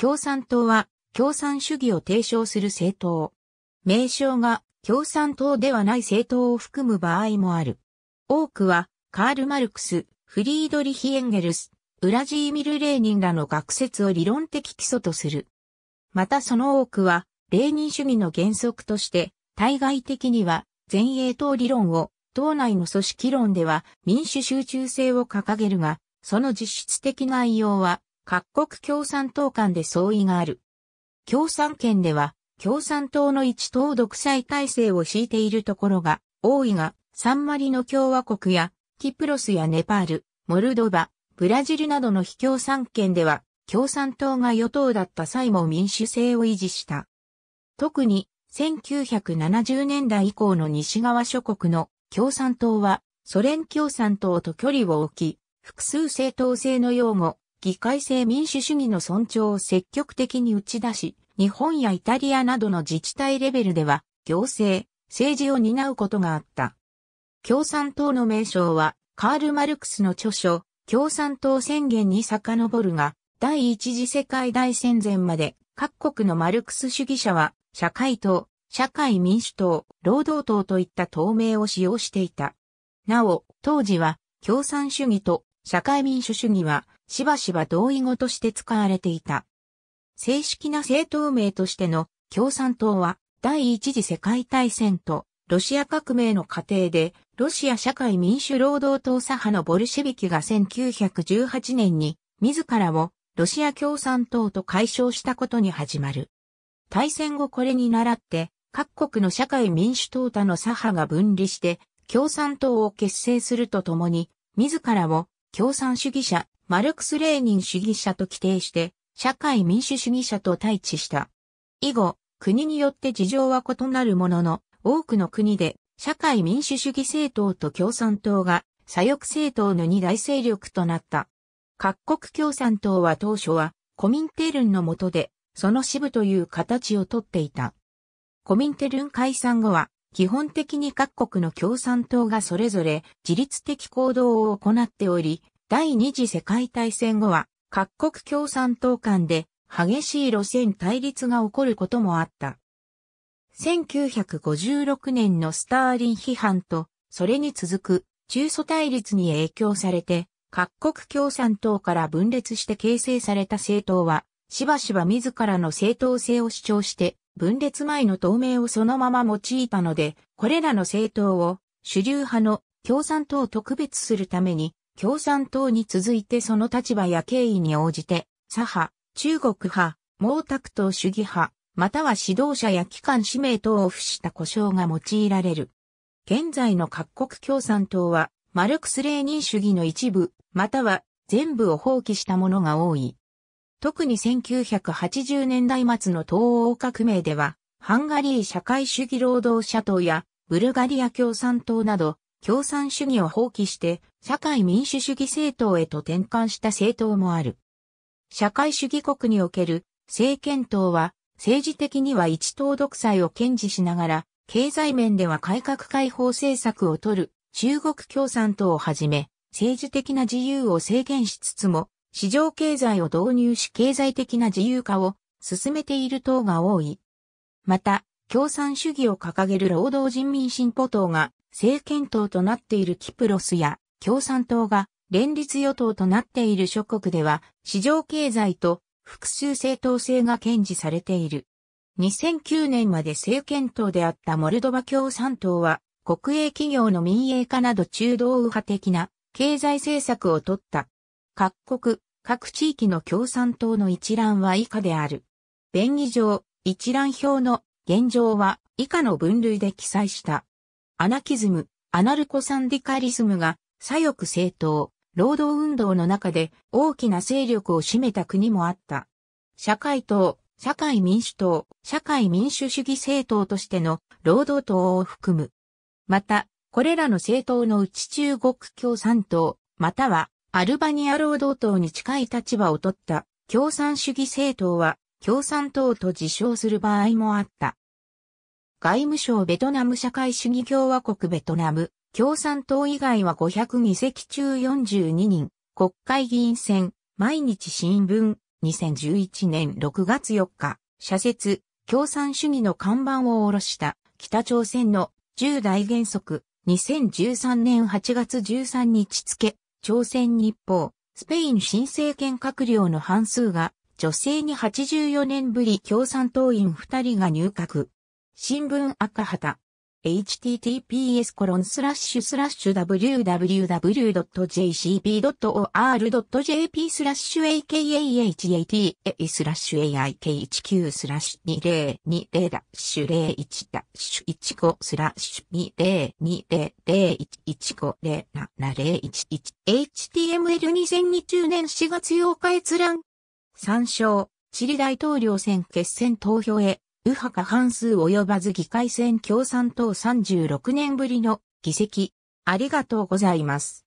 共産党は共産主義を提唱する政党。名称が共産党ではない政党を含む場合もある。多くはカール・マルクス、フリードリヒ・エンゲルス、ウラジーミル・レーニンらの学説を理論的基礎とする。またその多くは、レーニン主義の原則として、対外的には前衛党理論を、党内の組織論では民主集中性を掲げるが、その実質的内容は各国共産党間で相違がある。共産圏では、共産党の一党独裁体制を敷いているところが多いが、サンマリの共和国や、キプロスやネパール、モルドバ、ブラジルなどの非共産圏では、共産党が与党だった際も民主制を維持した。特に、1970年代以降の西側諸国の共産党は、ソ連共産党と距離を置き、複数政党制の擁護、議会制民主主義の尊重を積極的に打ち出し、日本やイタリアなどの自治体レベルでは、行政、政治を担うことがあった。共産党の名称は、カール・マルクスの著書、共産党宣言に遡るが、第一次世界大戦前まで、各国のマルクス主義者は、社会党、社会民主党、労働党といった党名を使用していた。なお、当時は、共産主義と社会民主主義は、しばしば同意語として使われていた。正式な政党名としての共産党は第一次世界大戦とロシア革命の過程でロシア社会民主労働党左派のボルシェビキが1918年に自らをロシア共産党と解消したことに始まる。大戦後これに倣って各国の社会民主党他の左派が分離して共産党を結成するとともに自らを共産主義者マルクス・レーニン主義者と規定して、社会民主主義者と対峙した。以後、国によって事情は異なるものの、多くの国で、社会民主主義政党と共産党が、左翼政党の二大勢力となった。各国共産党は当初は、コミンテルンの下で、その支部という形をとっていた。コミンテルン解散後は、基本的に各国の共産党がそれぞれ自律的行動を行っており、第二次世界大戦後は各国共産党間で激しい路線対立が起こることもあった。1956年のスターリン批判と、それに続く中蘇対立に影響されて、各国共産党から分裂して形成された政党は、しばしば自らの正当性を主張して、分裂前の透明をそのまま用いたので、これらの政党を主流派の共産党を特別するために共産党に続いてその立場や経緯に応じて、左派、中国派、毛沢東主義派、または指導者や機関指名等を付した故障が用いられる。現在の各国共産党は、マルクス・レーニン主義の一部、または全部を放棄したものが多い。特に1980年代末の東欧革命では、ハンガリー社会主義労働者党やブルガリア共産党など共産主義を放棄して社会民主主義政党へと転換した政党もある。社会主義国における政権党は政治的には一党独裁を堅持しながら経済面では改革開放政策を取る中国共産党をはじめ政治的な自由を制限しつつも市場経済を導入し経済的な自由化を進めている党が多い。また、共産主義を掲げる労働人民進歩党が政権党となっているキプロスや共産党が連立与党となっている諸国では市場経済と複数正当性が堅持されている。2009年まで政権党であったモルドバ共産党は国営企業の民営化など中道右派的な経済政策を取った。各国、各地域の共産党の一覧は以下である。便宜上、一覧表の現状は以下の分類で記載した。アナキズム、アナルコサンディカリズムが左翼政党、労働運動の中で大きな勢力を占めた国もあった。社会党、社会民主党、社会民主主義政党としての労働党を含む。また、これらの政党のうち中国共産党、またはアルバニア労働党に近い立場を取った共産主義政党は共産党と自称する場合もあった。外務省ベトナム社会主義共和国ベトナム、共産党以外は5 0 2席中42人、国会議員選、毎日新聞、2011年6月4日、社説、共産主義の看板を下ろした北朝鮮の10大原則、2013年8月13日付、朝鮮日報、スペイン新政権閣僚の半数が、女性に84年ぶり共産党員2人が入閣。新聞赤旗。https コロンスラッシュスラッシュ www.jcb.or.jp スラッシュ akahat スラッシュ aik19 スラッシュ2020ダッシュ01ダッシュ15スラッシュ202001150701 html2020 年4月8日閲覧参照チリ大統領選決選投票へ右派過半数及ばず議会選共産党36年ぶりの議席。ありがとうございます。